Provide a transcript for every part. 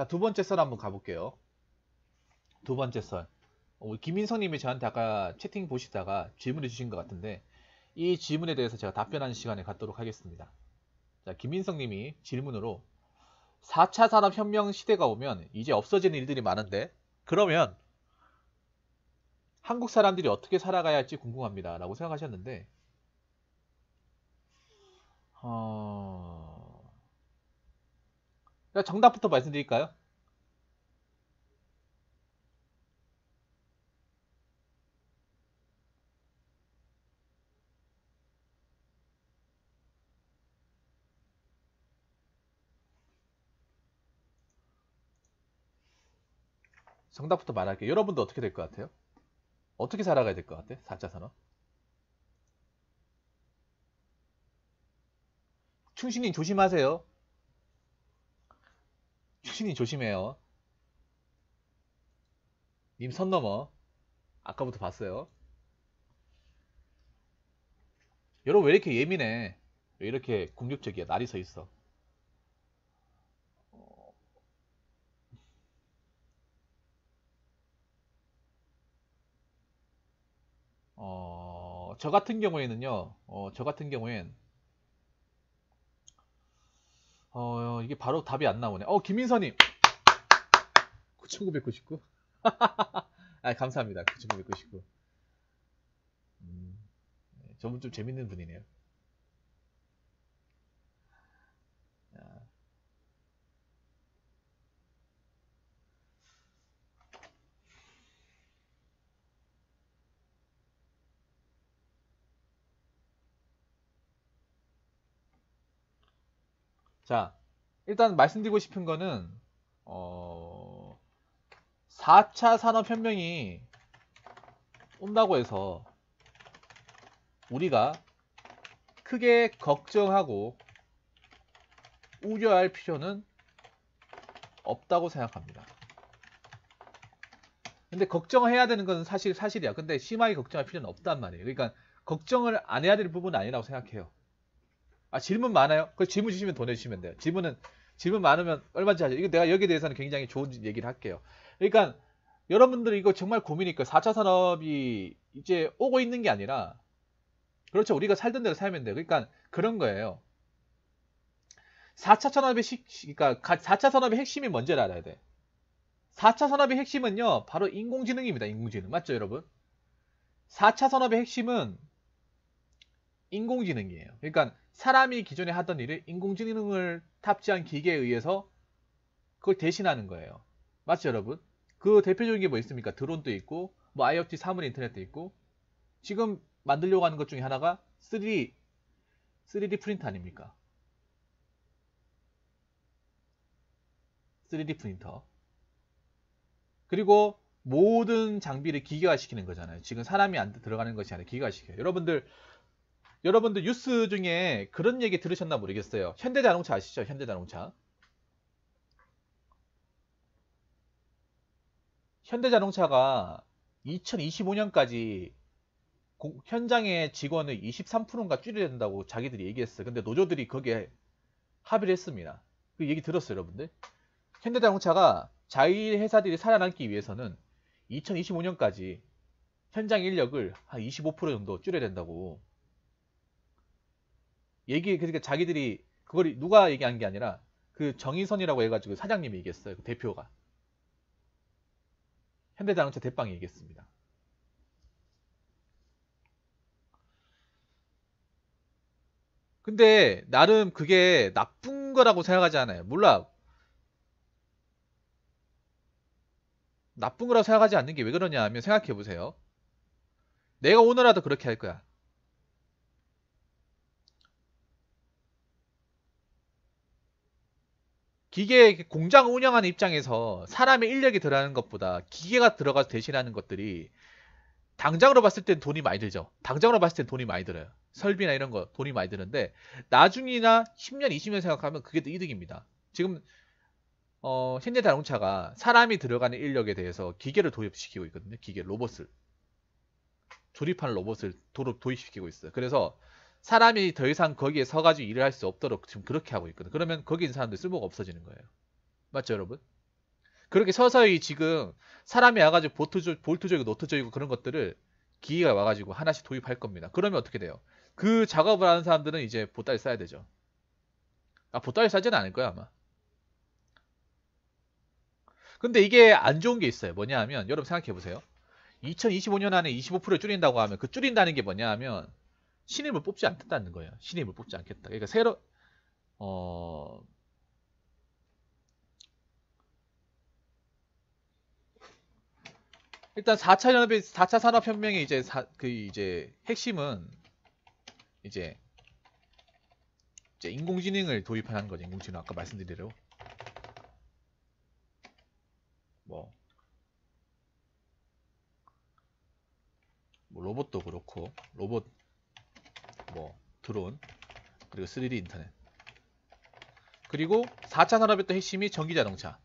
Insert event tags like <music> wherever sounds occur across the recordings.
자, 두 번째 썰 한번 가볼게요. 두 번째 썰. 어, 김인성님이 저한테 아까 채팅 보시다가 질문해 주신 것 같은데 이 질문에 대해서 제가 답변하는 시간을 갖도록 하겠습니다. 자, 김인성님이 질문으로 4차 산업혁명 시대가 오면 이제 없어지는 일들이 많은데 그러면 한국 사람들이 어떻게 살아가야 할지 궁금합니다. 라고 생각하셨는데 어... 그러니까 정답부터 말씀드릴까요? 정답부터 말할게요. 여러분도 어떻게 될 것 같아요? 어떻게 살아가야 될 것 같아? 요 4차 산업? 충신님 조심하세요. 신이 조심해요. 님 선 넘어. 아까부터 봤어요. 여러분 왜 이렇게 예민해? 왜 이렇게 공격적이야? 날이 서 있어. 어, 저 같은 경우에는요, 어, 저 같은 경우에는 어, 이게 바로 답이 안 나오네. 어, 김인선님. 9,999? <laughs> 아, 감사합니다. 9,999. 음, 네, 저분 좀 재밌는 분이네요. 자, 일단 말씀드리고 싶은 거는 어 4차 산업혁명이 온다고 해서 우리가 크게 걱정하고 우려할 필요는 없다고 생각합니다. 근데 걱정해야 되는 건 사실 사실이야. 근데 심하게 걱정할 필요는 없단 말이에요. 그러니까 걱정을 안 해야 될 부분은 아니라고 생각해요. 아 질문 많아요? 그 질문 주시면 돈 내주시면 돼요. 질문은 질문 많으면 얼마인지 하죠. 이거 내가 여기에 대해서는 굉장히 좋은 얘기를 할게요. 그러니까 여러분들이 이거 정말 고민이니까 4차 산업이 이제 오고 있는 게 아니라 그렇죠. 우리가 살던 대로 살면 돼요. 그러니까 그런 거예요. 4차 산업의 시, 그러니까 4차 산업의 핵심이 뭔지를 알아야 돼. 4차 산업의 핵심은요. 바로 인공지능입니다. 인공지능. 맞죠, 여러분? 4차 산업의 핵심은 인공지능이에요. 그러니까 사람이 기존에 하던 일을 인공지능을 탑재한 기계에 의해서 그걸 대신하는 거예요. 맞죠, 여러분? 그 대표적인 게 뭐 있습니까? 드론도 있고, 뭐 IoT 사물 인터넷도 있고, 지금 만들려고 하는 것 중에 하나가 3D, 3D 프린터 아닙니까? 3D 프린터. 그리고 모든 장비를 기계화시키는 거잖아요. 지금 사람이 안 들어가는 것이 아니라 기계화시켜요. 여러분들 여러분들 뉴스 중에 그런 얘기 들으셨나 모르겠어요. 현대자동차 아시죠? 현대자동차. 현대자동차가 2025년까지 현장의 직원을 23%인가 줄여야 된다고 자기들이 얘기했어. 요 근데 노조들이 거기에 합의를 했습니다. 그 얘기 들었어요, 여러분들. 현대자동차가 자기 회사들이 살아남기 위해서는 2025년까지 현장 인력을 한 25% 정도 줄여야 된다고 얘기 그러니까 자기들이 그걸 누가 얘기한 게 아니라 그 정의선이라고 해가지고 사장님이 얘기했어요. 그 대표가 현대자동차 대빵이 얘기했습니다. 근데 나름 그게 나쁜 거라고 생각하지 않아요. 몰라. 나쁜 거라고 생각하지 않는 게 왜 그러냐 하면 생각해 보세요. 내가 오늘라도 그렇게 할 거야. 기계 공장 운영하는 입장에서 사람의 인력이 들어가는 것보다 기계가 들어가서 대신하는 것들이 당장으로 봤을 땐 돈이 많이 들죠. 당장으로 봤을 땐 돈이 많이 들어요. 설비나 이런 거 돈이 많이 드는데 나중이나 10년, 20년 생각하면 그게 더 이득입니다. 지금 어, 현대 자동차가 사람이 들어가는 인력에 대해서 기계를 도입시키고 있거든요. 기계 로봇을 조립하는 로봇을 도로 도입시키고 있어요. 그래서 사람이 더 이상 거기에 서가지고 일을 할 수 없도록 지금 그렇게 하고 있거든. 그러면 거기 있는 사람들 쓸모가 없어지는 거예요. 맞죠, 여러분? 그렇게 서서히 지금 사람이 와가지고 보트조, 볼트조이고 노트조이고 그런 것들을 기계가 와가지고 하나씩 도입할 겁니다. 그러면 어떻게 돼요? 그 작업을 하는 사람들은 이제 보따리 싸야 되죠. 아, 보따리 싸지는 않을 거야, 아마. 근데 이게 안 좋은 게 있어요. 뭐냐 하면, 여러분 생각해 보세요. 2025년 안에 25% 줄인다고 하면 그 줄인다는 게 뭐냐 하면 신임을 뽑지 않겠다는 거예요. 신임을 뽑지 않겠다. 그러니까 새로 어 일단 4차 연합의 4차 산업 혁명의 이제 사, 그 이제 핵심은 이제 이제 인공지능을 도입하는 거죠. 인공지능 아까 말씀드린 대로 뭐, 뭐 로봇도 그렇고 로봇 뭐 드론 그리고 3D 인터넷 그리고 4차 산업의 또 핵심이 전기자동차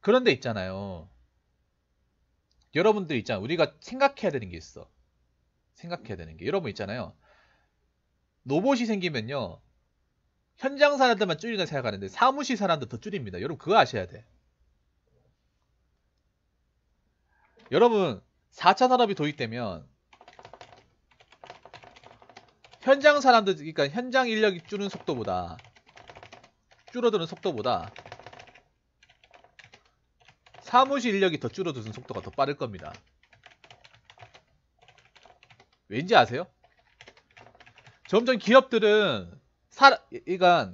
그런데 있잖아요 여러분들 있잖아 우리가 생각해야 되는 게 있어 생각해야 되는 게 여러분 있잖아요 로봇이 생기면요 현장 사람들만 줄이는 생각하는데 사무실 사람들 더 줄입니다 여러분 그거 아셔야 돼 여러분 4차 산업이 도입되면 현장 사람들 그러니까 현장 인력이 줄는 속도보다 줄어드는 속도보다 사무실 인력이 더 줄어드는 속도가 더 빠를 겁니다. 왠지 아세요? 점점 기업들은 사, 그러니까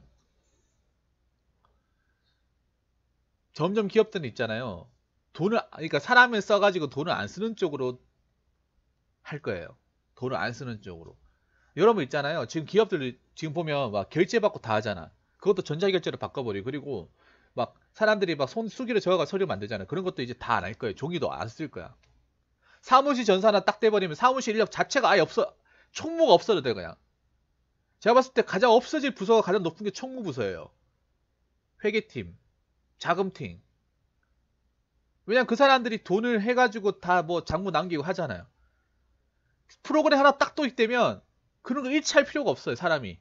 점점 기업들은 있잖아요. 돈을 그러니까 사람을 써가지고 돈을 안 쓰는 쪽으로 할 거예요. 돈을 안 쓰는 쪽으로. 여러분 있잖아요. 지금 기업들 지금 보면 막 결제 받고 다 하잖아. 그것도 전자결제로 바꿔버리고 그리고 막 사람들이 막손 수기로 저어가 서류 만들잖아. 그런 것도 이제 다 안 할 거예요. 종이도 안 쓸 거야. 사무실 전사 하나 딱 돼버리면 사무실 인력 자체가 아예 없어 총무가 없어도 돼 그냥. 제가 봤을 때 가장 없어질 부서가 가장 높은 게 총무 부서예요. 회계팀, 자금팀, 왜냐면 그 사람들이 돈을 해가지고 다 뭐 장부 남기고 하잖아요. 프로그램 하나 딱 도입되면 그런 거 일치할 필요가 없어요, 사람이.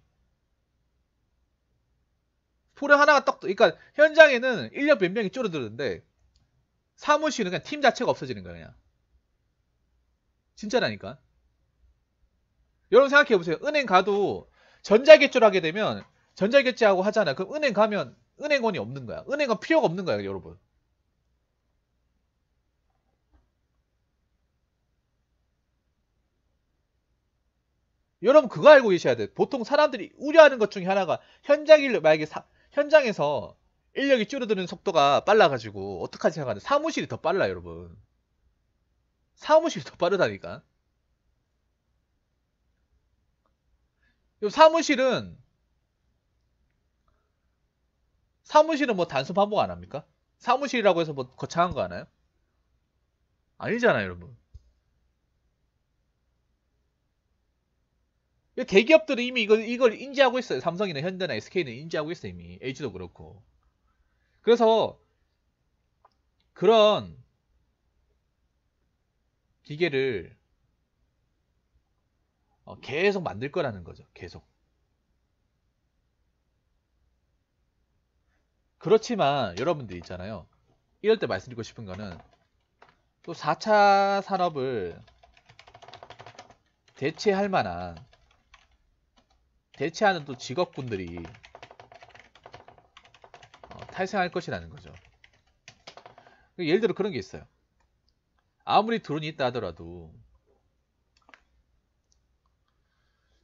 프로그램 하나가 딱, 그러니까 현장에는 1년 몇 명이 줄어드는데 사무실은 그냥 팀 자체가 없어지는 거예요, 그냥. 진짜라니까. 여러분 생각해보세요. 은행 가도 전자결제를 하게 되면 전자결제하고 하잖아요. 그럼 은행 가면 은행원이 없는 거야. 은행은 필요가 없는 거야, 여러분. 여러분 그거 알고 계셔야 돼. 요 보통 사람들이 우려하는 것 중에 하나가 현장 인 만약에 사, 현장에서 인력이 줄어드는 속도가 빨라가지고 어떡하지 생각하는 사무실이 더 빨라 여러분. 사무실이 더 빠르다니까. 요 사무실은 사무실은 뭐 단순 반복 안 합니까? 사무실이라고 해서 뭐 거창한 거 하나요? 아니잖아요 여러분. 대기업들은 이미 이걸, 이걸 인지하고 있어요. 삼성이나 현대나 SK는 인지하고 있어요. 이미. LG도 그렇고. 그래서 그런 기계를 어, 계속 만들 거라는 거죠. 계속. 그렇지만 여러분들 있잖아요. 이럴 때 말씀드리고 싶은 거는 또 4차 산업을 대체할 만한 대체하는 또 직업군들이 어, 탈생할 것이라는 거죠. 예를 들어 그런 게 있어요. 아무리 드론이 있다 하더라도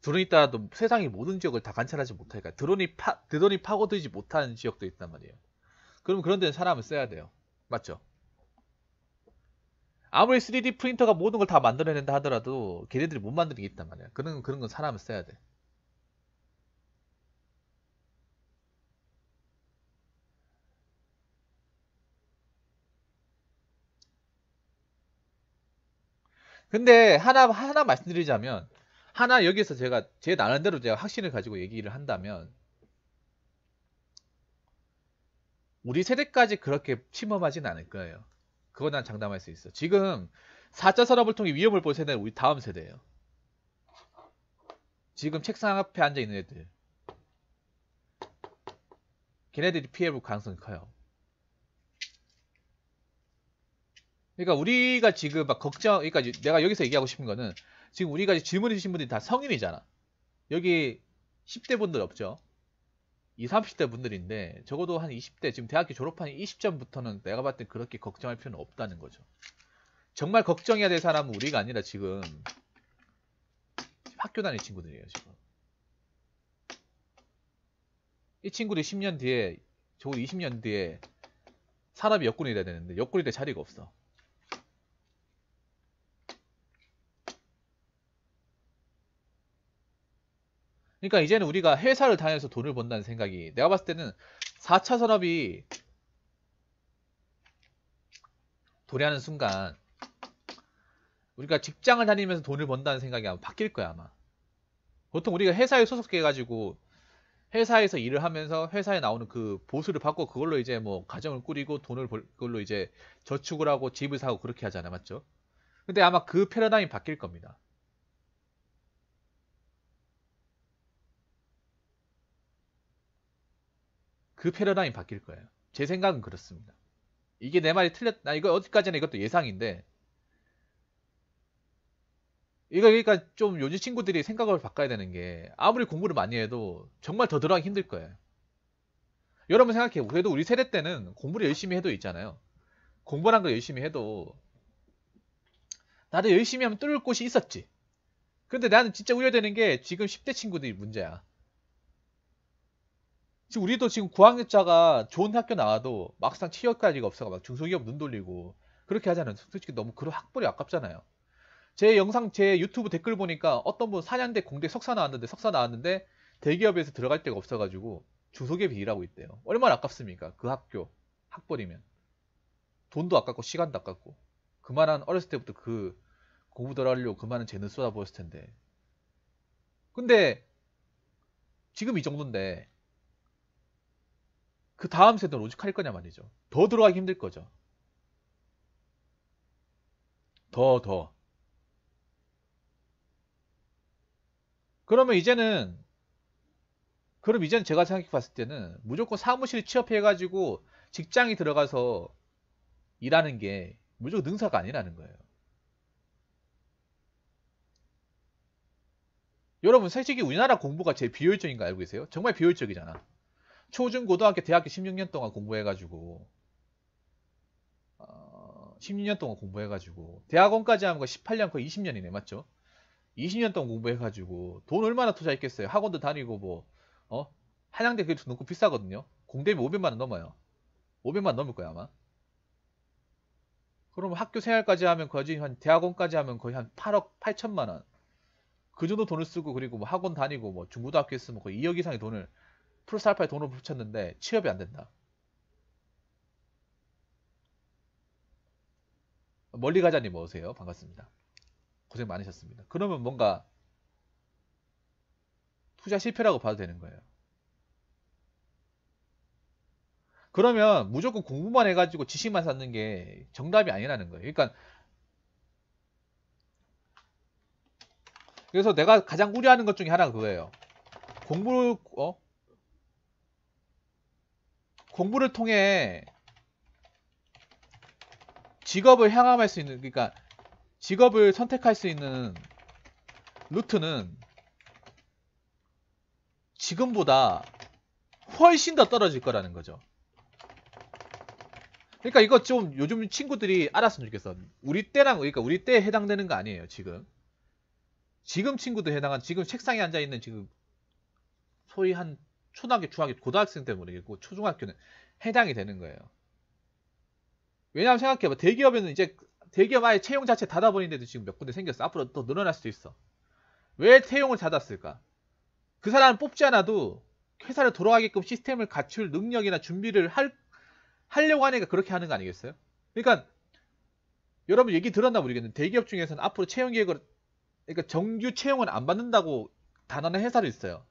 드론이 있다 하도 더라 세상의 모든 지역을 다 관찰하지 못하니까 드론이 파, 드론이 파고들지 못하는 지역도 있단 말이에요. 그럼 그런 데는 사람을 써야 돼요. 맞죠? 아무리 3D 프린터가 모든 걸 다 만들어낸다 하더라도 걔네들이 못 만드는 게 있단 말이야. 그런, 그런 건 사람을 써야 돼. 근데 하나 하나 말씀드리자면 하나 여기서 제가 제 나름대로 제가 확신을 가지고 얘기를 한다면 우리 세대까지 그렇게 침범하진 않을 거예요. 그거 난 장담할 수 있어. 지금 4차 산업을 통해 위험을 볼 세대는 우리 다음 세대예요. 지금 책상 앞에 앉아 있는 애들. 걔네들이 피해볼 가능성이 커요. 그러니까 우리가 지금 막 걱정, 그러니까 내가 여기서 얘기하고 싶은 거는 지금 우리가 질문해 주신 분들이 다 성인이잖아. 여기 10대 분들 없죠? 20, 30대 분들인데 적어도 한 20대, 지금 대학교 졸업한 2 0점부터는 내가 봤을 때 그렇게 걱정할 필요는 없다는 거죠. 정말 걱정해야 될 사람은 우리가 아니라 지금 학교 다니는 친구들이에요, 지금. 이친구들 10년 뒤에, 저도 20년 뒤에 산업이 역군이 돼야 되는데 역군이 될 자리가 없어. 그러니까 이제는 우리가 회사를 다녀서 돈을 번다는 생각이 내가 봤을 때는 4차 산업이 도래하는 순간 우리가 직장을 다니면서 돈을 번다는 생각이 아마 바뀔 거야 아마 보통 우리가 회사에 소속해 가지고 회사에서 일을 하면서 회사에 나오는 그 보수를 받고 그걸로 이제 뭐 가정을 꾸리고 돈을 벌 그걸로 이제 저축을 하고 집을 사고 그렇게 하잖아 맞죠 근데 아마 그 패러다임이 바뀔 겁니다 그 패러다임이 바뀔 거예요. 제 생각은 그렇습니다. 이게 내 말이 틀렸나 아, 이거 어디까지나 이것도 예상인데 이거 그러니까 좀 요즘 친구들이 생각을 바꿔야 되는 게 아무리 공부를 많이 해도 정말 더 들어가기 힘들 거예요. 여러분 생각해 그래도 우리 세대 때는 공부를 열심히 해도 있잖아요. 공부란 걸 열심히 해도 나도 열심히 하면 뚫을 곳이 있었지. 근데 나는 진짜 우려되는 게 지금 10대 친구들이 문제야. 지금 우리도 지금 9학년자가 좋은 학교 나와도 막상 취업까지가 없어가 막 중소기업 눈 돌리고 그렇게 하잖아요. 솔직히 너무 그런 학벌이 아깝잖아요. 제 영상 제 유튜브 댓글 보니까 어떤 분4년대 공대 석사 나왔는데 석사 나왔는데 대기업에서 들어갈 데가 없어가지고 중소기업이 일하고 있대요. 얼마나 아깝습니까? 그 학교 학벌이면 돈도 아깝고 시간도 아깝고 그만한 어렸을 때부터 그 공부 덜하려고 그만한 재능 쏟아부었을 텐데 근데 지금 이 정도인데 그 다음 세대는 오죽할 거냐 말이죠. 더 들어가기 힘들 거죠. 더, 더. 그러면 이제는, 그럼 이제는 제가 생각해 봤을 때는 무조건 사무실 에 취업해가지고 직장에 들어가서 일하는 게 무조건 능사가 아니라는 거예요. 여러분, 솔직히 우리나라 공부가 제일 비효율적인 거 알고 계세요? 정말 비효율적이잖아. 초중 고등학교 대학교 16년 동안 공부해가지고 어, 16년 동안 공부해가지고 대학원까지 하면 18년 거의 20년이네 맞죠? 20년 동안 공부해가지고 돈 얼마나 투자했겠어요? 학원도 다니고 뭐 어? 한양대 그래도 너무 비싸거든요. 공대비 500만 원 넘어요. 500만 넘을 거야 아마. 그러면 학교 생활까지 하면 거의 한 대학원까지 하면 거의 한 8억 8천만 원. 그 정도 돈을 쓰고 그리고 뭐 학원 다니고 뭐 중고등학교 했으면 거의 2억 이상의 돈을 플러스 알파에 돈을 붙였는데 취업이 안 된다. 멀리 가자님 어서오세요. 반갑습니다. 고생 많으셨습니다. 그러면 뭔가 투자 실패라고 봐도 되는 거예요. 그러면 무조건 공부만 해가지고 지식만 쌓는 게 정답이 아니라는 거예요. 그러니까 그래서 내가 가장 우려하는 것 중에 하나가 그거예요. 공부 를 어? 공부를 통해 직업을 향함할 수 있는 그러니까 직업을 선택할 수 있는 루트는 지금보다 훨씬 더 떨어질 거라는 거죠. 그러니까 이거 좀 요즘 친구들이 알았으면 좋겠어. 우리 때랑 그러니까 우리 때에 해당되는 거 아니에요, 지금. 지금 친구들 해당한 지금 책상에 앉아 있는 지금 소위 한 초등학교, 중학교, 고등학생 때 모르겠고 초중학교는 해당이 되는 거예요. 왜냐하면 생각해봐. 대기업에는 이제 대기업 아예 채용 자체 닫아버린데도 지금 몇 군데 생겼어. 앞으로 더 늘어날 수도 있어. 왜 채용을 닫았을까? 그 사람을 뽑지 않아도 회사를 돌아가게끔 시스템을 갖출 능력이나 준비를 할, 하려고 하니까 그렇게 하는 거 아니겠어요? 그러니까 여러분 얘기 들었나 모르겠는데 대기업 중에서는 앞으로 채용 계획을 그러니까 정규 채용은 안 받는다고 단언한 회사도 있어요.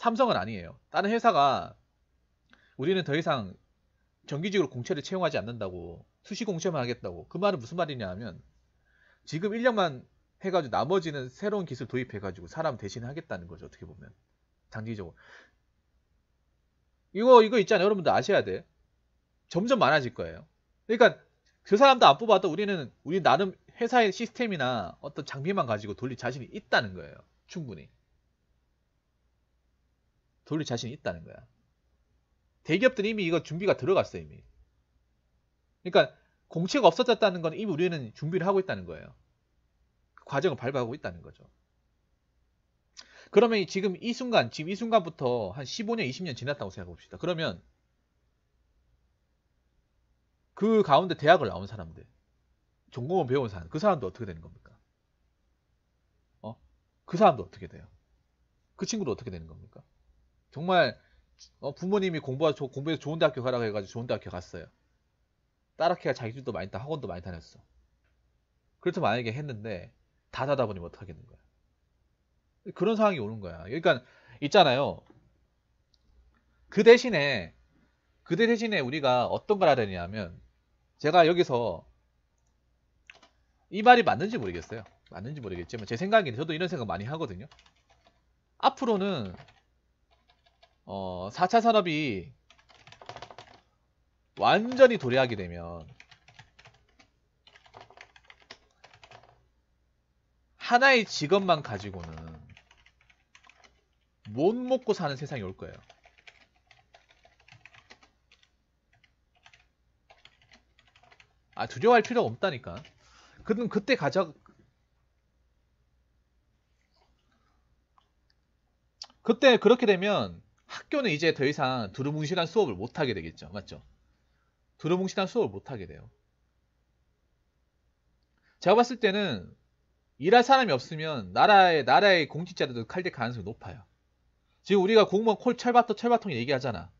삼성은 아니에요. 다른 회사가 우리는 더 이상 정규직으로 공채를 채용하지 않는다고 수시 공채만 하겠다고 그 말은 무슨 말이냐 하면 지금 1년만 해가지고 나머지는 새로운 기술 도입해가지고 사람 대신 하겠다는 거죠 어떻게 보면 장기적으로 이거 이거 있잖아요 여러분들 아셔야 돼 점점 많아질 거예요 그러니까 그 사람도 안 뽑아도 우리는 우리 나름 회사의 시스템이나 어떤 장비만 가지고 돌릴 자신이 있다는 거예요 충분히 돌릴 자신이 있다는 거야. 대기업들이 이미 이거 준비가 들어갔어 이미. 그러니까 공채가 없어졌다는 건 이미 우리는 준비를 하고 있다는 거예요. 그 과정을 밟아가고 있다는 거죠. 그러면 지금 이 순간, 지금 이 순간부터 한 15년, 20년 지났다고 생각해 봅시다. 그러면 그 가운데 대학을 나온 사람들, 전공을 배운 사람, 그 사람도 어떻게 되는 겁니까? 어? 그 사람도 어떻게 돼요? 그 친구도 어떻게 되는 겁니까? 정말 어, 부모님이 공부가 조, 공부해서 좋은 대학교 가라고 해가지고 좋은 대학교 갔어요. 따라키가 자기 집도 많이 다 학원도 많이 다녔어. 그래서 그렇죠. 만약에 했는데 다 자다 보니 못 하겠는 거야. 그런 상황이 오는 거야. 그러니까 있잖아요. 그 대신에 그대 신에 우리가 어떤 걸하려되하면 제가 여기서 이 말이 맞는지 모르겠어요. 맞는지 모르겠지만 제생각에는 저도 이런 생각 많이 하거든요. 앞으로는 어 4차 산업이 완전히 도래하게 되면 하나의 직업만 가지고는 못 먹고 사는 세상이 올 거예요. 아 두려워할 필요가 없다니까. 그럼 그때 가져 그때 그렇게 되면 학교는 이제 더 이상 두루뭉실한 수업을 못하게 되겠죠. 맞죠? 두루뭉실한 수업을 못하게 돼요. 제가 봤을 때는 일할 사람이 없으면 나라의 나라의 공직자들도 칼될 가능성이 높아요. 지금 우리가 공무원 콜 철바통 철바통 얘기하잖아.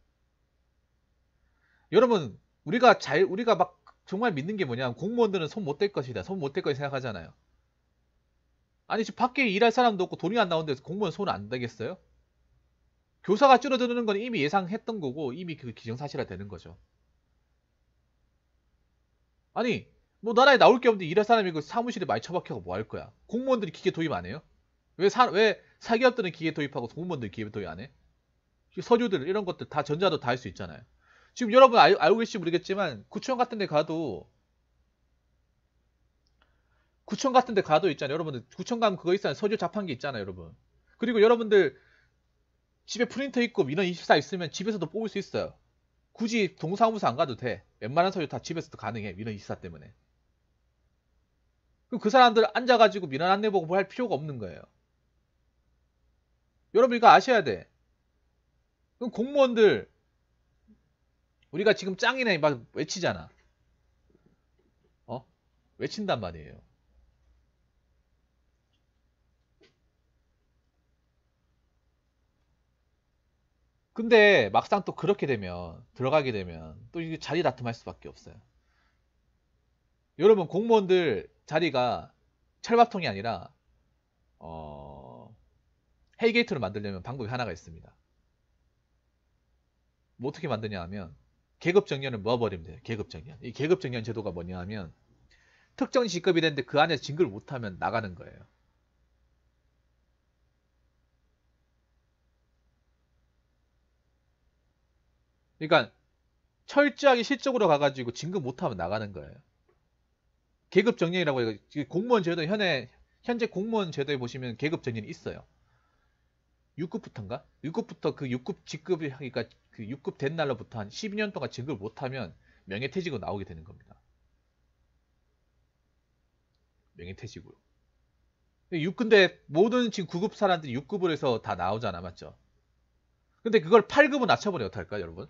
여러분 우리가 잘 우리가 막 정말 믿는 게 뭐냐 공무원들은 손 못 댈 것이다 손 못댈 것이 생각하잖아요. 아니 지금 밖에 일할 사람도 없고 돈이 안 나오는데 공무원 손안 대겠어요? 교사가 줄어드는 건 이미 예상했던 거고 이미 그 기정사실화 되는 거죠. 아니 뭐 나라에 나올 게 없는데 일할 사람이 고 그 사무실에 많이 처박혀가 뭐 할 거야. 공무원들이 기계 도입 안 해요? 왜, 사, 왜 사기업들은 기계 도입하고 공무원들 기계 도입 안 해? 서류들 이런 것들 다 전자도 다 할 수 있잖아요. 지금 여러분 알, 알고 계시지 모르겠지만 구청 같은 데 가도 구청 같은 데 가도 있잖아요. 여러분들 구청 가면 그거 있잖아요. 서류 자판기 있잖아요. 여러분. 그리고 여러분들 집에 프린터 있고 민원 24 있으면 집에서도 뽑을 수 있어요. 굳이 동사무소 안 가도 돼. 웬만한 서류 다 집에서도 가능해. 민원 24 때문에. 그럼 그 사람들 앉아가지고 민원 안내 보고 뭐 할 필요가 없는 거예요. 여러분 이거 아셔야 돼. 그럼 공무원들 우리가 지금 짱이네 막 외치잖아. 어? 외친단 말이에요. 근데 막상 또 그렇게 되면 들어가게 되면 또 이게 자리 다툼할 수밖에 없어요. 여러분 공무원들 자리가 철밥통이 아니라 어... 헬게이트를 만들려면 방법이 하나가 있습니다. 뭐 어떻게 만드냐 하면 계급 정년을 모아버리면 돼요. 계급 정년. 이 계급 정년 제도가 뭐냐 하면 특정 직급이 되는데 그 안에 진급을 못하면 나가는 거예요. 그러니까 철저하게 실적으로 가가지고 진급 못하면 나가는 거예요. 계급 정년이라고 해요. 공무원 제도 현에 현재 공무원 제도에 보시면 계급 정년이 있어요. 6급부터인가? 6급부터 그 6급 직급이 하니까그 6급 된 날로부터 한 12년 동안 진급을 못하면 명예퇴직으로 나오게 되는 겁니다. 명예퇴직으로. 6, 급인데 모든 지금 9급 사람들이 6급을 해서 다 나오잖아, 맞죠? 근데 그걸 8급은 낮춰버려요, 어떨까요, 여러분?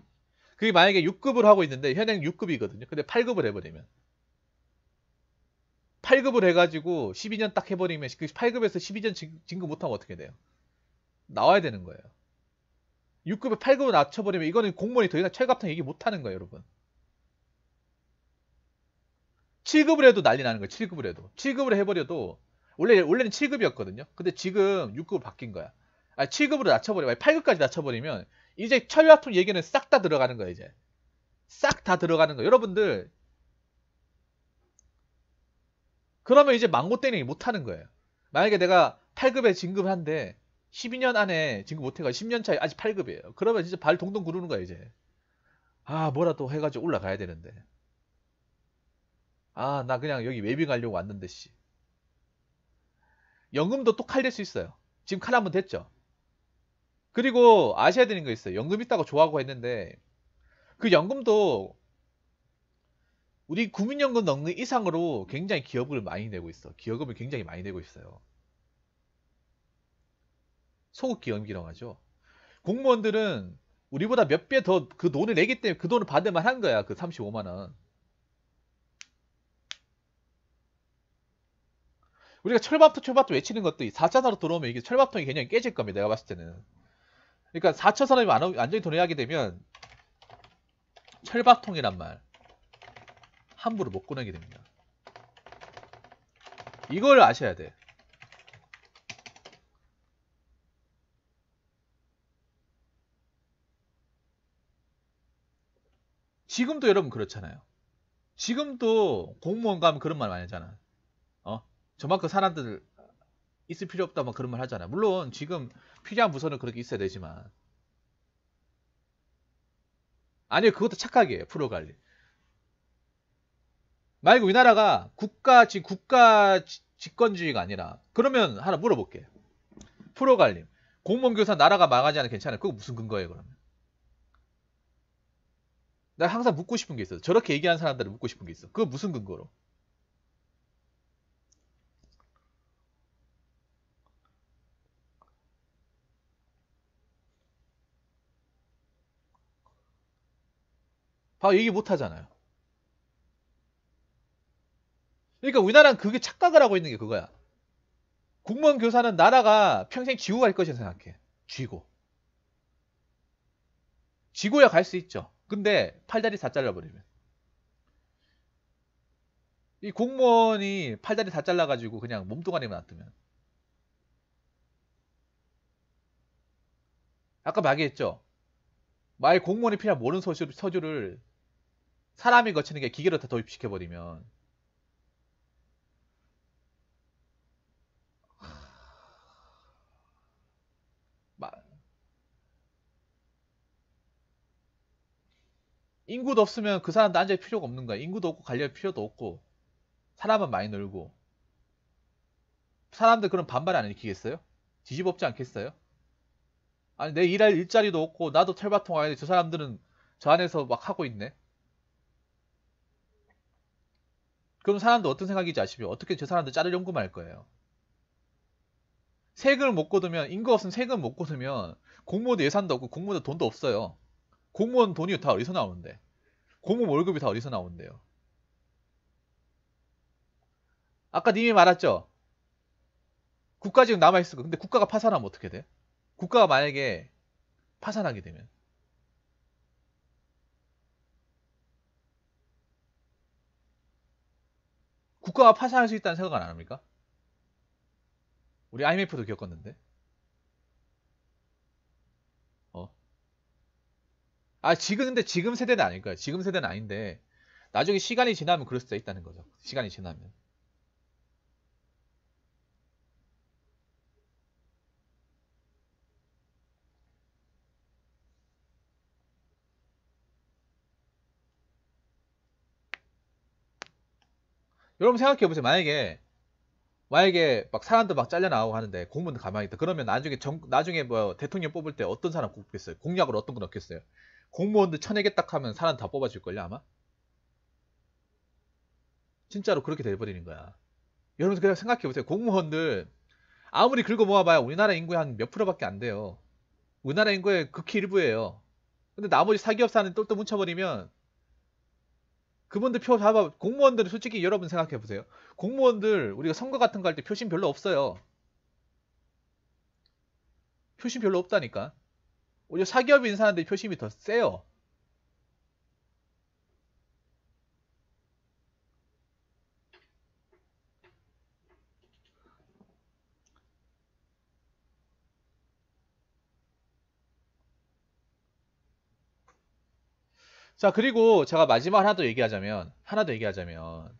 그게 만약에 6급을 하고 있는데 현행 6급이거든요. 근데 8급을 해버리면 8급을 해가지고 12년 딱 해버리면 그 8급에서 12년 진급 못하면 어떻게 돼요? 나와야 되는 거예요. 6급에 8급을 낮춰버리면 이거는 공무원이 더 이상 철갑탕 얘기 못하는 거예요, 여러분. 7급을 해도 난리 나는 거예요. 7급을 해도. 7급을 해버려도 원래 원래는 7급이었거든요. 근데 지금 6급을 바뀐 거야. 아, 7급으로 낮춰버리면 8급까지 낮춰버리면 이제 철야툴 얘기는 싹 다 들어가는 거예요, 이제. 싹 다 들어가는 거예요. 여러분들, 그러면 이제 망고 때리기 못하는 거예요. 만약에 내가 8급에 진급을 한데 12년 안에 진급 못해가 10년 차에 아직 8급이에요. 그러면 진짜 발 동동 구르는 거야 이제. 아 뭐라도 해가지고 올라가야 되는데. 아 나 그냥 여기 웨빙 하려고 왔는데 씨. 연금도 또 칼 될 수 있어요. 지금 칼 한 번 됐죠. 그리고 아셔야 되는 거 있어요. 연금 있다고 좋아하고 했는데 그 연금도 우리 국민연금 넘는 이상으로 굉장히 기업을 많이 내고 있어. 기여금을 굉장히 많이 내고 있어요. 소급 기연기라고 하죠. 공무원들은 우리보다 몇 배 더 그 돈을 내기 때문에 그 돈을 받을 만한 거야. 그 35만 원. 우리가 철밥통 철밥통 외치는 것도 4차 산로 들어오면 이게 철밥통이 개념이 깨질 겁니다. 내가 봤을 때는. 그러니까 4차 산업이 완전히 도래하게 되면 철밥통이란 말 함부로 못 꺼내게 됩니다. 이걸 아셔야 돼. 지금도 여러분 그렇잖아요. 지금도 공무원 가면 그런 말 많이 하잖아. 어? 저만큼 사람들 있을 필요 없다 막 그런 말 하잖아. 물론 지금 필요한 부서는 그렇게 있어야 되지만 아니요 그것도 착각이에요 프로 관리. 만약 우리나라가 국가 지 국가 집권주의가 아니라 그러면 하나 물어볼게. 프로 관리 공무원 교사 나라가 망하지 않아 괜찮아요. 그거 무슨 근거예요 그러면? 나 항상 묻고 싶은 게 있어. 저렇게 얘기하는 사람들을 묻고 싶은 게 있어. 그거 무슨 근거로? 봐 얘기 못 하잖아요. 그러니까 우리나라는 그게 착각을 하고 있는 게 그거야. 국무원 교사는 나라가 평생 지고 갈 것이라 생각해. 쥐고. 지고야 갈 수 있죠. 근데 팔다리 다 잘라버리면. 이 공무원이 팔다리 다 잘라가지고 그냥 몸뚱아리만 놔두면. 아까 말했죠. 말 공무원이 필요한 모든 서류, 서류를 사람이 거치는 게 기계로 다 도입시켜버리면 인구도 없으면 그 사람도 앉을 필요가 없는 거야. 인구도 없고 관리할 필요도 없고 사람은 많이 늘고 사람들 그런 반발 이안 일으키겠어요? 뒤집없지 않겠어요? 아니 내 일할 일자리도 없고 나도 철밭통 와야 돼. 저 사람들은 저 안에서 막 하고 있네. 그럼 사람도 어떤 생각인지 아시죠? 어떻게 저 사람들 자르려고 말 거예요. 세금을 못거으면 인거 없으면 세금 못거으면 공무원도 예산도 없고 공무원도 돈도 없어요. 공무원 돈이 다 어디서 나오는데? 공무원 월급이 다 어디서 나오는데요? 아까 님이 말했죠? 국가 지금 남아있을 거. 근데 국가가 파산하면 어떻게 돼? 국가가 만약에 파산하게 되면 국가가 파산할 수 있다는 생각 안 합니까? 우리 IMF도 겪었는데. 어. 아, 지금, 근데 지금 세대는 아닐 거야. 지금 세대는 아닌데, 나중에 시간이 지나면 그럴 수도 있다는 거죠. 시간이 지나면. 여러분 생각해 보세요. 만약에 만약에 막 사람도 막 잘려 나오고 하는데 공무원도 가만히 있다. 그러면 나중에 정, 나중에 뭐 대통령 뽑을 때 어떤 사람 뽑겠어요? 공약을 어떤 걸 넣겠어요? 공무원들 천에게 딱 하면 사람 다 뽑아줄 걸요 아마. 진짜로 그렇게 돼버리는 거야. 여러분 그냥 생각해 보세요. 공무원들 아무리 긁어 모아봐야 우리나라 인구의 한 몇 프로밖에 안 돼요. 우리나라 인구의 극히 일부예요. 근데 나머지 사기업사는 똘똘 뭉쳐버리면 그분들 표 잡아 공무원들 솔직히 여러분 생각해 보세요. 공무원들 우리가 선거 같은 거 할 때 표심 별로 없어요. 표심 별로 없다니까. 오히려 사기업인 사람들 표심이 더 세요. 자, 그리고 제가 마지막 하나 더 얘기하자면, 하나 더 얘기하자면,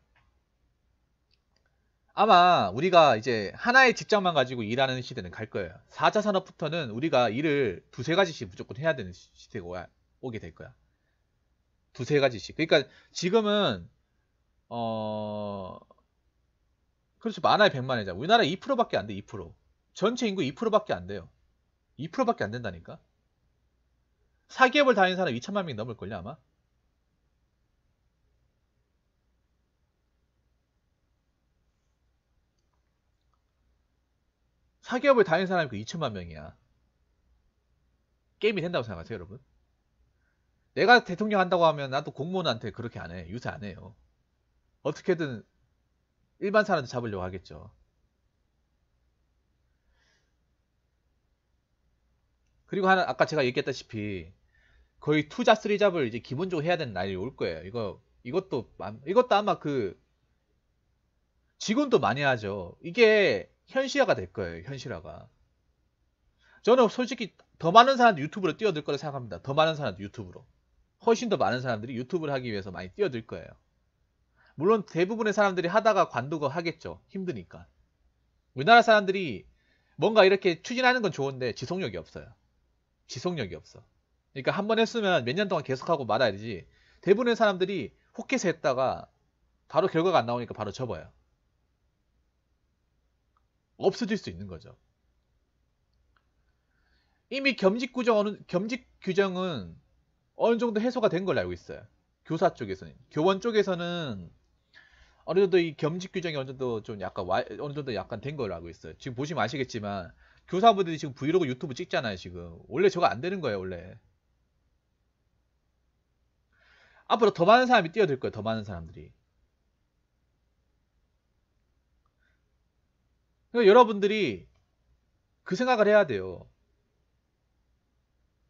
아마 우리가 이제 하나의 직장만 가지고 일하는 시대는 갈 거예요. 4차 산업부터는 우리가 일을 두세 가지씩 무조건 해야 되는 시대가 아, 오게 될 거야. 두세 가지씩. 그러니까 지금은, 어, 그렇죠. 만화에 100만 회자. 우리나라 2%밖에 안 돼, 2%. 전체 인구 2%밖에 안 돼요. 2%밖에 안 된다니까? 사기업을 다닌 사람 2천만 명이 넘을걸요, 아마? 사기업을 다닌 사람이 그 2천만 명이야. 게임이 된다고 생각하세요, 여러분? 내가 대통령 한다고 하면 나도 공무원한테 그렇게 안 해. 유세 안 해요. 어떻게든 일반 사람들 잡으려고 하겠죠. 그리고 하나 아까 제가 얘기했다시피 거의 투자 쓰리 잡을 이제 기본적으로 해야 되는 날이 올 거예요. 이거 이것도 이것도 아마 그직원도 많이 하죠. 이게 현실화가 될 거예요. 현실화가. 저는 솔직히 더 많은 사람들이 유튜브로 뛰어들 거라 생각합니다. 더 많은 사람들이 유튜브로. 훨씬 더 많은 사람들이 유튜브를 하기 위해서 많이 뛰어들 거예요. 물론 대부분의 사람들이 하다가 관두고 하겠죠. 힘드니까. 우리나라 사람들이 뭔가 이렇게 추진하는 건 좋은데 지속력이 없어요. 지속력이 없어. 그러니까 한 번 했으면 몇 년 동안 계속하고 말아야지. 되 대부분의 사람들이 호켓 했다가 바로 결과가 안 나오니까 바로 접어요. 없어질 수 있는 거죠. 이미 겸직 규정은 겸직 규정은 어느 정도 해소가 된 걸로 알고 있어요. 교사 쪽에서는 교원 쪽에서는 어느 정도 이 겸직 규정이 어느 정도 좀 약간 와, 어느 정도 약간 된 걸로 알고 있어요. 지금 보시면 아시겠지만 교사분들이 지금 브이로그 유튜브 찍잖아요 지금 원래 저거 안 되는 거예요 원래 앞으로 더 많은 사람이 뛰어들 거예요 더 많은 사람들이 그러니까 여러분들이 그 생각을 해야 돼요.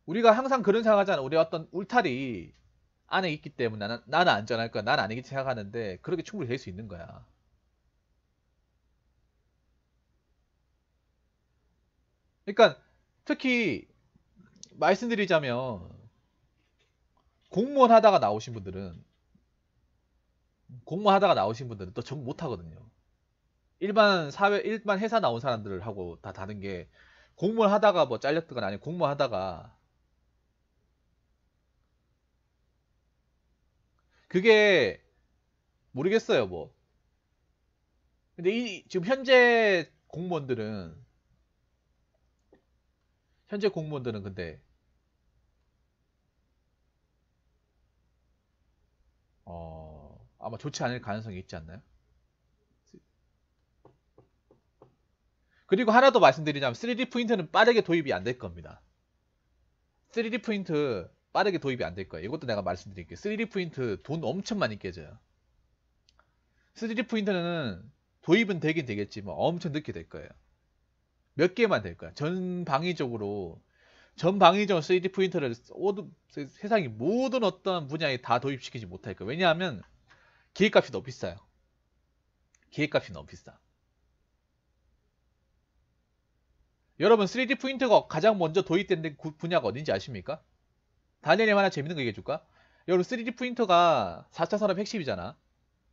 우리가 항상 그런 생각하잖아. 우리 어떤 울타리 안에 있기 때문에 나는, 나는 안전할 거야. 나는 아니겠지 생각하는데 그렇게 충분히 될 수 있는 거야. 그러니까 특히 말씀드리자면 공무원 하다가 나오신 분들은 공무원 하다가 나오신 분들은 또 적응 못하거든요. 일반 사회 일반 회사 나온 사람들을 하고 다 다른 게 공무원 하다가 뭐 잘렸거나 아니 공무원 하다가 그게 모르겠어요 뭐 근데 이 지금 현재 공무원들은 현재 공무원들은 근데 어 아마 좋지 않을 가능성이 있지 않나요? 그리고 하나 더 말씀드리자면 3D 프린트는 빠르게 도입이 안 될 겁니다. 3D 프린트 빠르게 도입이 안 될 거예요. 이것도 내가 말씀드릴게요. 3D 프린트 돈 엄청 많이 깨져요. 3D 프린트는 도입은 되긴 되겠지만 엄청 늦게 될 거예요. 몇 개만 될 거야. 전방위적으로 전방위적으로 3D 프린터를 세상의 모든 어떤 분야에 다 도입시키지 못할 거예요. 왜냐하면 기획값이 너무 비싸요. 기획값이 너무 비싸. 여러분 3D 프린터가 가장 먼저 도입된 분야가 어딘지 아십니까? 다니엘이 하나 재밌는 거 얘기해줄까? 여러분 3D 프린터가 4차 산업 핵심이잖아.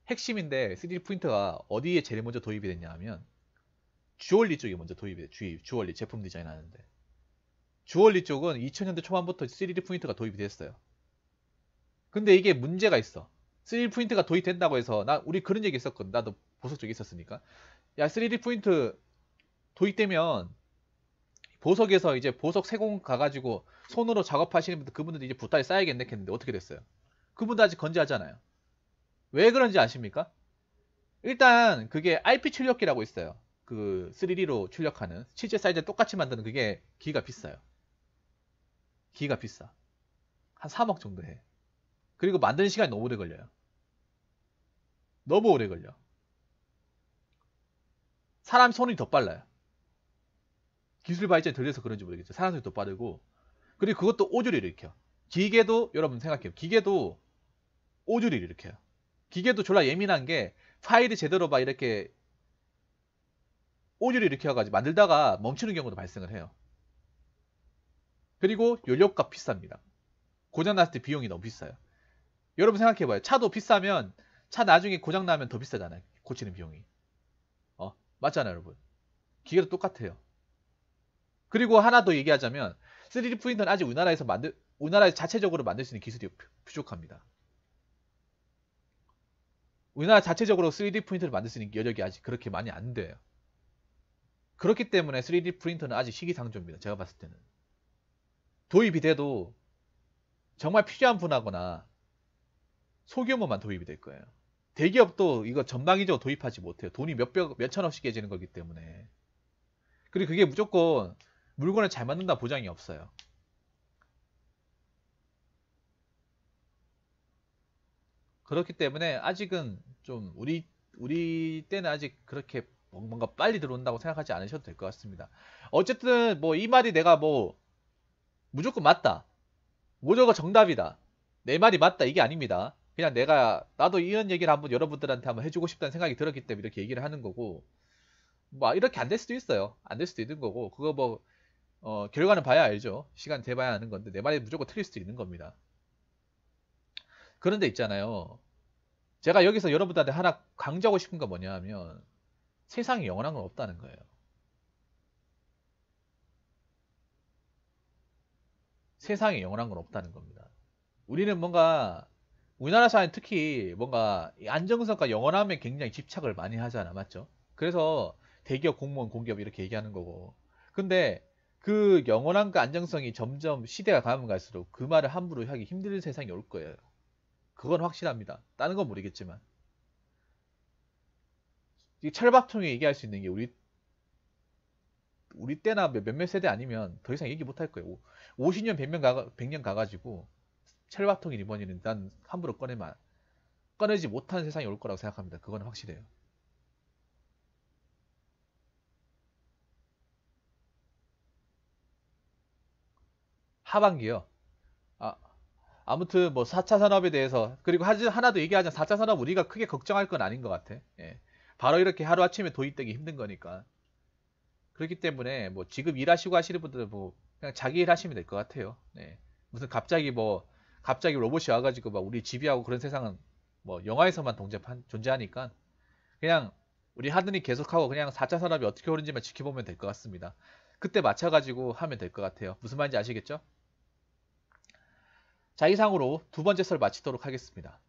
핵심인데 3D 프린터가 어디에 제일 먼저 도입이 됐냐 하면 주얼리 쪽이 먼저 도입이 돼. 주입, 주얼리 제품 디자인 하는데. 주얼리 쪽은 2000년대 초반부터 3D 프린터가 도입이 됐어요. 근데 이게 문제가 있어. 3D 프린트가 도입된다고 해서 나 우리 그런 얘기 했었거든. 나도 보석 쪽에 있었으니까. 야 3D 프린트 도입되면 보석에서 이제 보석 세공 가가지고 손으로 작업하시는 분들 그분들 이제 부탈이 쌓이겠네 했는데 어떻게 됐어요? 그분도 아직 건재하잖아요. 왜 그런지 아십니까? 일단 그게 IP 출력기라고 있어요. 그 3D로 출력하는 실제 사이즈 똑같이 만드는 그게 기가 비싸요. 기가 비싸. 한 3억 정도 해. 그리고 만드는 시간이 너무 오래 걸려요. 너무 오래 걸려. 사람 손이 더 빨라요. 기술 발전이 덜려서 그런지 모르겠죠요 산화소이 더 빠르고 그리고 그것도 오조리 일으켜. 기계도 여러분 생각해요. 기계도 오조리 일으켜요. 기계도 졸라 예민한 게 파일이 제대로 막 이렇게 오류를 일으켜가지고 만들다가 멈추는 경우도 발생을 해요. 그리고 연료값 비쌉니다. 고장났을 때 비용이 너무 비싸요. 여러분 생각해봐요. 차도 비싸면 차 나중에 고장나면 더 비싸잖아요. 고치는 비용이. 어 맞잖아요 여러분. 기계도 똑같아요. 그리고 하나 더 얘기하자면 3D 프린터는 아직 우리나라에서 만들 우리나라에서 자체적으로 만들 수 있는 기술이 부족합니다. 우리나라 자체적으로 3D 프린터를 만들 수 있는 여력이 아직 그렇게 많이 안 돼요. 그렇기 때문에 3D 프린터는 아직 시기상조입니다. 제가 봤을 때는. 도입이 돼도 정말 필요한 분하거나 소규모만 도입이 될 거예요. 대기업도 이거 전방위적으로 도입하지 못해요. 돈이 몇백, 몇천억씩 깨지는 거기 때문에. 그리고 그게 무조건 물건을 잘 만든다 보장이 없어요. 그렇기 때문에 아직은 좀 우리 우리 때는 아직 그렇게 뭔가 빨리 들어온다고 생각하지 않으셔도 될 것 같습니다. 어쨌든 뭐 이 말이 내가 뭐 무조건 맞다. 모조가 정답이다. 내 말이 맞다. 이게 아닙니다. 그냥 내가 나도 이런 얘기를 한번 여러분들한테 한번 해주고 싶다는 생각이 들었기 때문에 이렇게 얘기를 하는 거고 뭐 이렇게 안 될 수도 있어요. 안 될 수도 있는 거고 그거 뭐 어, 결과는 봐야 알죠. 시간 돼봐야 아는 건데 내 네 말이 무조건 틀릴 수도 있는 겁니다. 그런데 있잖아요. 제가 여기서 여러분들한테 하나 강조하고 싶은 건 뭐냐 하면 세상에 영원한 건 없다는 거예요. 세상에 영원한 건 없다는 겁니다. 우리는 뭔가 우리나라 사회 특히 뭔가 안정성과 영원함에 굉장히 집착을 많이 하잖아 맞죠? 그래서 대기업 공무원 공기업 이렇게 얘기하는 거고 근데 그 영원함과 그 안정성이 점점 시대가 가면 갈수록 그 말을 함부로 하기 힘든 세상이 올 거예요. 그건 확실합니다. 다른 건 모르겠지만. 철밥통에 얘기할 수 있는 게 우리 우리 때나 몇몇 세대 아니면 더 이상 얘기 못할 거예요. 50년, 100년, 가, 100년 가가지고 철밥통이 이번에는 난 함부로 꺼내만 꺼내지 못한 세상이 올 거라고 생각합니다. 그건 확실해요. 하반기요. 아, 아무튼 뭐 4차 산업에 대해서 그리고 하나 더 얘기하자. 4차 산업 우리가 크게 걱정할 건 아닌 것 같아. 예. 바로 이렇게 하루아침에 도입되기 힘든 거니까. 그렇기 때문에 뭐 지금 일하시고 하시는 분들은 뭐 그냥 자기 일 하시면 될 것 같아요. 예. 무슨 갑자기 뭐 갑자기 로봇이 와가지고 막 우리 지배하고 그런 세상은 뭐 영화에서만 동접한, 존재하니까 그냥 우리 하드니 계속하고 그냥 4차 산업이 어떻게 오는지만 지켜보면 될 것 같습니다. 그때 맞춰가지고 하면 될 것 같아요. 무슨 말인지 아시겠죠? 자 이상으로 두 번째 설 마치도록 하겠습니다.